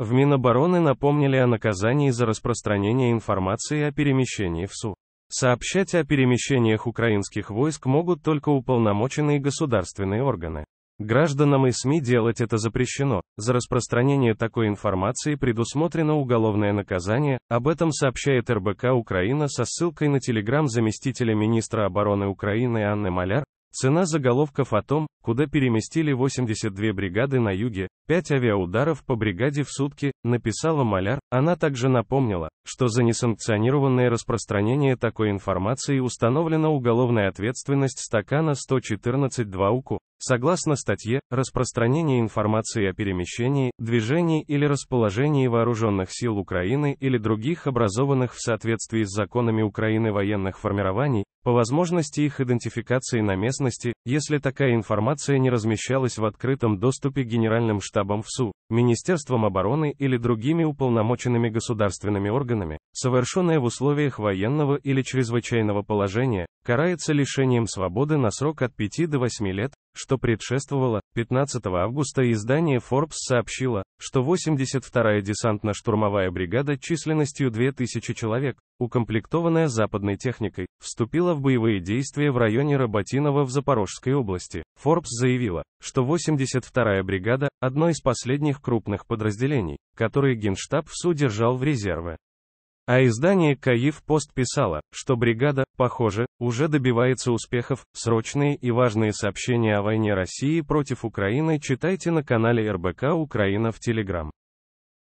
В Минобороны напомнили о наказании за распространение информации о перемещении в СУ. Сообщать о перемещениях украинских войск могут только уполномоченные государственные органы. Гражданам и СМИ делать это запрещено. За распространение такой информации предусмотрено уголовное наказание, об этом сообщает РБК Украина со ссылкой на телеграм заместителя министра обороны Украины Анны Маляр, Цена заголовков о том, куда переместили 82 бригады на юге, 5 авиаударов по бригаде в сутки, написала Маляр, она также напомнила, что за несанкционированное распространение такой информации установлена уголовная ответственность стакана 114.2 УКУ. Согласно статье, распространение информации о перемещении, движении или расположении вооруженных сил Украины или других образованных в соответствии с законами Украины военных формирований, по возможности их идентификации на местности, если такая информация не размещалась в открытом доступе Генеральным штабом ВСУ, Министерством обороны или другими уполномоченными государственными органами, совершенное в условиях военного или чрезвычайного положения, карается лишением свободы на срок от 5 до 8 лет, что предшествовало, 15 августа издание Forbes сообщило, что 82-я десантно-штурмовая бригада численностью 2000 человек, укомплектованная западной техникой, вступила в боевые действия в районе Роботиново в Запорожской области. Forbes заявила, что 82-я бригада – одно из последних крупных подразделений, которые Генштаб в су держал в резерве. А издание «Каиф Пост» писало, что бригада, похоже, уже добивается успехов, срочные и важные сообщения о войне России против Украины читайте на канале РБК Украина в Телеграм.